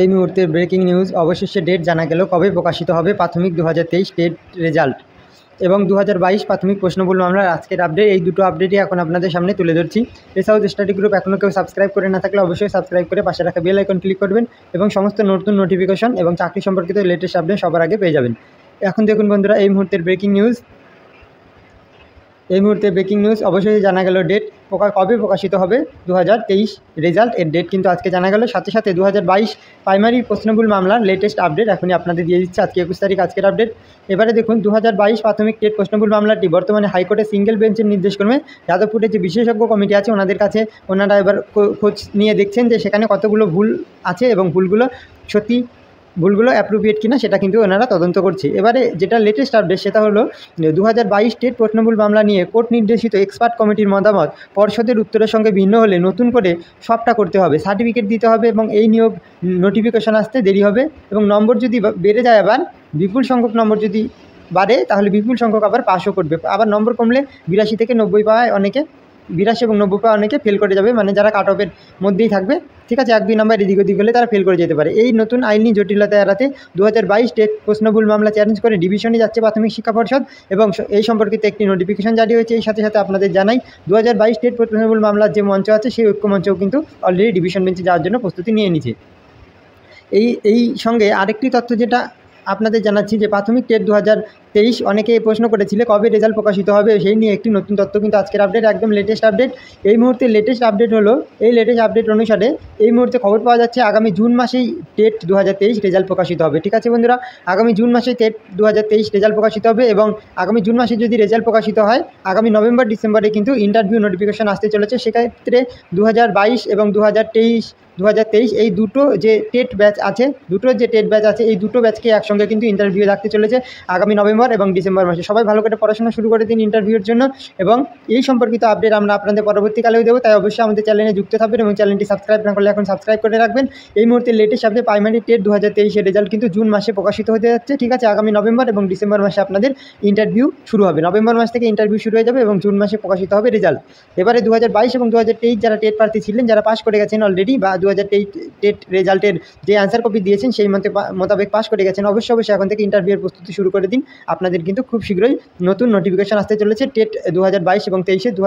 এই মুহূর্তে breaking news অবশেষে ডেট জানা গেল কবে প্রকাশিত হবে প্রাথমিক দু হাজার তেইশ ডেট রেজাল্ট এবং দু প্রাথমিক প্রশ্নগুলো আমরা আজকের আপডেট এই দুটো আপডেটই এখন আপনাদের সামনে তুলে ধরছি এছাড়াও স্টাডি গ্রুপ এখনও কেউ সাবস্ক্রাইব করে না থাকলে অবশ্যই সাবস্ক্রাইব করে পাশে রাখা বেল আইকন ক্লিক করবেন এবং সমস্ত নতুন নোটিফিকেশন এবং চাকরি সম্পর্কিত লেটেস্ট আপডেট সবার আগে পেয়ে যাবেন এখন দেখুন বন্ধুরা এই মুহূর্তের ব্রেকিং নিউজ এই মুহূর্তে ব্রেকিং নিউজ অবশ্যই জানা গেল ডেট প্রকাশ কবে প্রকাশিত হবে দু হাজার রেজাল্ট এর ডেট কিন্তু আজকে জানা গেল সাথে সাথে দু হাজার প্রাইমারি প্রশ্নবুল মামলার লেটেস্ট আপডেট এখনই আপনাদের দিয়ে দিচ্ছে আজকে একুশ তারিখ আজকের আপডেট এবারে দেখুন দু প্রাথমিক টেট প্রশ্নবুল মামলাটি বর্তমানে হাইকোর্টে সিঙ্গেল বেঞ্চের নির্দেশক্রমে যাদবপুরের যে বিশেষজ্ঞ কমিটি আছে ওনাদের কাছে ওনারা এবার খোঁজ নিয়ে দেখছেন যে সেখানে কতগুলো ভুল আছে এবং ভুলগুলো সত্যি ভুলগুলো অ্যাপ্রোপ্রিয়েট কিনা সেটা কিন্তু ওনারা তদন্ত করছে এবারে যেটা লেটেস্ট আপডেট সেটা হলো দু হাজার বাইশ স্টেট প্রশ্নবুল মামলা নিয়ে কোর্ট নির্দেশিত এক্সপার্ট কমিটির মতামত পর্ষদের উত্তরের সঙ্গে ভিন্ন হলে নতুন করে সবটা করতে হবে সার্টিফিকেট দিতে হবে এবং এই নিয়োগ নোটিফিকেশন আসতে দেরি হবে এবং নম্বর যদি বেড়ে যায় আবার বিপুল সংখ্যক নম্বর যদি বাড়ে তাহলে বিপুল সংখ্যক আবার পাশও করবে আবার নম্বর কমলে বিরাশি থেকে নব্বই পাওয়ায় অনেকে বিরাশি এবং নব্বই পাওয়া অনেকে ফেল করে যাবে মানে যারা কাট অফের মধ্যেই থাকবে ঠিক আছে এক দুই নম্বর এদিক ওদিক হলে তারা ফেল করে যেতে পারে এই নতুন আইনি জটিলতা এড়াতে দু হাজার বাইশ টেট প্রশ্নভুল মামলা চ্যালেঞ্জ করে ডিভিশনে যাচ্ছে প্রাথমিক শিক্ষা পর্ষদ এবং এই সম্পর্কিত একটি নোটিফিকেশন জারি হয়েছে এই সাথে সাথে আপনাদের জানাই দু হাজার বাইশ স্টেট প্রশ্নভুল মামলার যে মঞ্চ আছে সেই ঐক্য মঞ্চও কিন্তু অলরেডি ডিভিশন বেঞ্চে যাওয়ার জন্য প্রস্তুতি নিয়ে নিচ্ছে এই এই সঙ্গে আরেকটি তথ্য যেটা আপনাদের জানাচ্ছি যে প্রাথমিক টেট দু হাজার তেইশ অনেকে এই প্রশ্ন করেছিলে কবে রেজাল্ট প্রকাশিত হবে সেই নিয়ে একটি নতুন তথ্য কিন্তু আজকের আপডেট একদম লেটেস্ট আপডেট এই মুহূর্তে লেটেস্ট আপডেট হলো এই লেটেস্ট আপডেট অনুসারে এই মুহূর্তে খবর পাওয়া যাচ্ছে আগামী জুন মাসেই টেট দু রেজাল্ট প্রকাশিত হবে ঠিক আছে বন্ধুরা আগামী জুন মাসেই টেট দু রেজাল্ট প্রকাশিত হবে এবং আগামী জুন মাসে যদি রেজাল্ট প্রকাশিত হয় আগামী নভেম্বর ডিসেম্বরে কিন্তু ইন্টারভিউ নোটিফিকেশন আসতে চলেছে সেক্ষেত্রে দু এবং দু দু এই দুটো যে টেট ব্যাচ আছে দুটো যে টেট ব্যাচ আছে এই দুটো ব্যাচকে একসঙ্গে কিন্তু ইন্টারভিউ রাখতে চলেছে আগামী নভেম্বর নভেম্বর এবং ডিসেম্বর মাসে সবাই ভালো করে পড়াশোনা শুরু করে দিন ইন্টারভিউর জন্য এবং এই সম্পর্কিত আপডেট আমরা আপনাদের পরবর্তীকালেও দেবো তাই অবশ্যই আমাদের চ্যানেলে যুক্ত থাকবেন এবং চ্যানেলটি সাবস্ক্রাইব না করলে এখন সাবস্ক্রাইব করে রাখবেন এই মুহূর্তে লেটেস্ট আপনি প্রাইমারি টেট দু হাজার তেইশের রেজাল্ট কিন্তু জুন মাসে প্রকাশিত হতে যাচ্ছে ঠিক আছে আগামী নভেম্বর এবং ডিসেম্বর মাসে আপনাদের ইন্টারভিউ শুরু হবে নভেম্বর মাস থেকে ইন্টারভিউ শুরু হয়ে যাবে এবং জুন মাসে প্রকাশিত হবে রেজাল্ট এবারে দু এবং দু যারা টেট প্রার্থী ছিলেন যারা পাশ করে গেছেন অলরেডি বা দু টেট রেজাল্টের যে অ্যান্সার কপি দিয়েছেন সেই মতে মোতাবেক পাশ করে গেছেন অবশ্যই অবশ্যই এখন থেকে ইন্টারভিউর প্রস্তুতি শুরু করে দিন আপনাদের কিন্তু খুব শীঘ্রই নতুন নোটিফিকেশান আসতে চলেছে টেট দু এবং তেইশে দু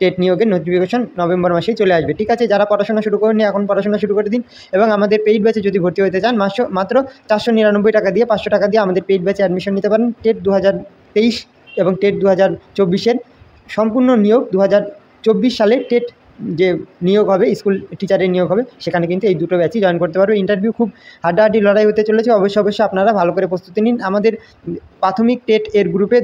টেট নিয়োগের নোটিফিকেশান নভেম্বর মাসেই চলে আসবে ঠিক আছে যারা পড়াশোনা শুরু করেনি এখন পড়াশোনা শুরু করে দিন এবং আমাদের পেইড ব্যাচে যদি ভর্তি হতে চান মাসো মাত্র চারশো নিরানব্বই টাকা দিয়ে পাঁচশো টাকা দিয়ে আমাদের পেইড ব্যাচে অ্যাডমিশন নিতে পারেন টেট দু এবং টেট দু সম্পূর্ণ নিয়োগ দু চব্বিশ সালে টেট যে নিয়োগ হবে স্কুল টিচারের নিয়োগ হবে সেখানে কিন্তু এই দুটো ব্যাচই জয়েন করতে পারবে ইন্টারভিউ খুব হাড্ডাহাড্ডি লড়াই হতে চলেছে অবশ্যই অবশ্যই আপনারা ভালো করে প্রস্তুতি নিন আমাদের প্রাথমিক টেট এর গ্রুপে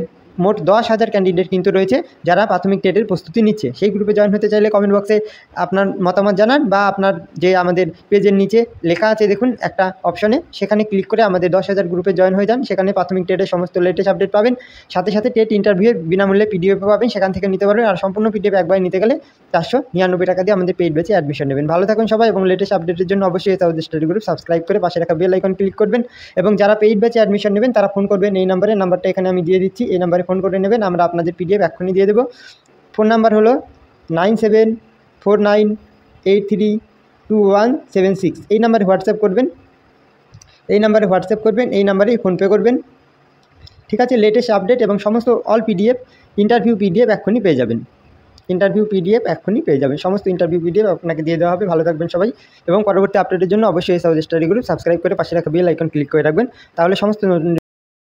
মোট দশ হাজার ক্যান্ডিডেট কিন্তু রয়েছে যারা প্রাথমিক টেটের প্রস্তুতি নিচ্ছে সেই গ্রুপে জয়েন হতে চাইলে কমেন্ট বক্সে আপনার মতামত জানান বা আপনার যে আমাদের পেজের নিচে লেখা আছে দেখুন একটা অপশনে সেখানে ক্লিক করে আমাদের দশ হাজার গ্রুপে জয়েন হয়ে যান সেখানে প্রাথমিক টেটের সমস্ত লেটেস্ট আপডেট পাবেন সাথে সাথে টেট ইন্টারভিউয়ের বিনামূল্যে পিডিএফ পাবেন সেখান থেকে নিতে পারবেন আর সম্পূর্ণ পিডিএফ একবার নিতে গেলে চারশো নিরানব্বই টাকা দিয়ে আমাদের পেড বেছে অ্যাডমিশন নেবেন ভালো থাকুন সবাই এবং লেটেস্ট আপডেটের জন্য অবশ্যই তাদের স্টাডি গ্রুপ সাবস্ক্রাইব করে পাশে রাখা বেল আইকন ক্লিক করবেন এবং যারা পেইড ব্যাচে অ্যাডমিশন নেবেন তারা ফোন করবেন এই নাম্বারে নাম্বারটা এখানে আমি দিয়ে দিচ্ছি এই নাম্বারে ফোন করে নেবেন আমরা আপনাদের পিডিএফ এক্ষুনি দিয়ে দেবো ফোন নাম্বার হলো nine seven four nine eight three two one seven six এই নাম্বারে হোয়াটসঅ্যাপ করবেন এই নাম্বারে হোয়াটসঅ্যাপ করবেন এই নাম্বারেই ফোনপে করবেন ঠিক আছে লেটেস্ট আপডেট এবং সমস্ত অল পিডিএফ ইন্টারভিউ পিডিএফ এক্ষুনি পেয়ে যাবেন ইন্টারভিউ পিডিএফ এক্ষুনি পেয়ে যাবেন সমস্ত ইন্টারভিউ পিডিএফ আপনাকে দিয়ে দেওয়া হবে ভালো থাকবেন সবাই এবং পরবর্তী আপডেটের জন্য অবশ্যই এই সাউথ স্টাডি গ্রুপ সাবস্ক্রাইব করে পাশে রাখা বেল আইকন ক্লিক করে রাখবেন তাহলে সমস্ত নতুন